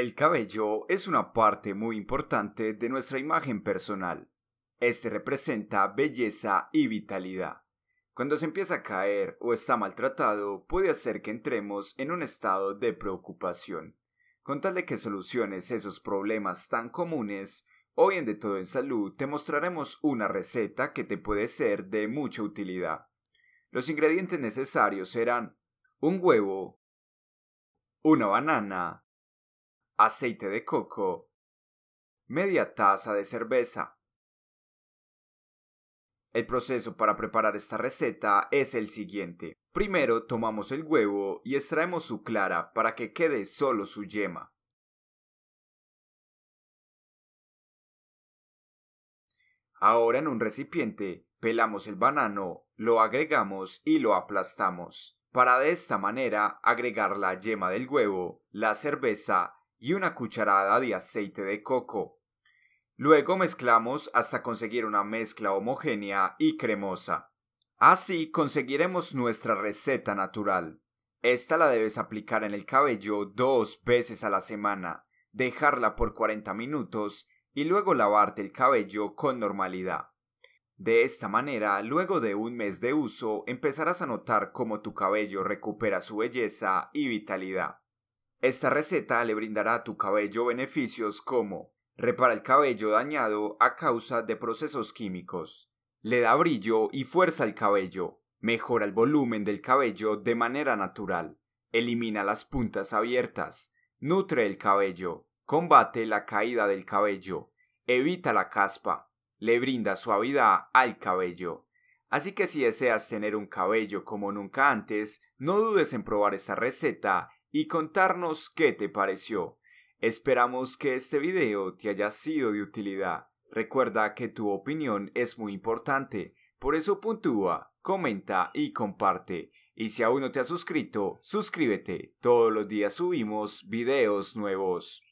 El cabello es una parte muy importante de nuestra imagen personal. Este representa belleza y vitalidad. Cuando se empieza a caer o está maltratado, puede hacer que entremos en un estado de preocupación. Con tal de que soluciones esos problemas tan comunes, hoy en De Todo en Salud te mostraremos una receta que te puede ser de mucha utilidad. Los ingredientes necesarios serán un huevo, una banana, aceite de coco, media taza de cerveza. El proceso para preparar esta receta es el siguiente. Primero tomamos el huevo y extraemos su clara para que quede solo su yema. Ahora en un recipiente pelamos el banano, lo agregamos y lo aplastamos, para de esta manera agregar la yema del huevo, la cerveza y una cucharada de aceite de coco. Luego mezclamos hasta conseguir una mezcla homogénea y cremosa. Así conseguiremos nuestra receta natural. Esta la debes aplicar en el cabello dos veces a la semana, dejarla por 40 minutos y luego lavarte el cabello con normalidad. De esta manera, luego de un mes de uso, empezarás a notar cómo tu cabello recupera su belleza y vitalidad. Esta receta le brindará a tu cabello beneficios como repara el cabello dañado a causa de procesos químicos, le da brillo y fuerza al cabello, mejora el volumen del cabello de manera natural, elimina las puntas abiertas, nutre el cabello, combate la caída del cabello, evita la caspa, le brinda suavidad al cabello. Así que si deseas tener un cabello como nunca antes, no dudes en probar esta receta y contarnos qué te pareció. Esperamos que este video te haya sido de utilidad. Recuerda que tu opinión es muy importante, por eso puntúa, comenta y comparte. Y si aún no te has suscrito, suscríbete. Todos los días subimos videos nuevos.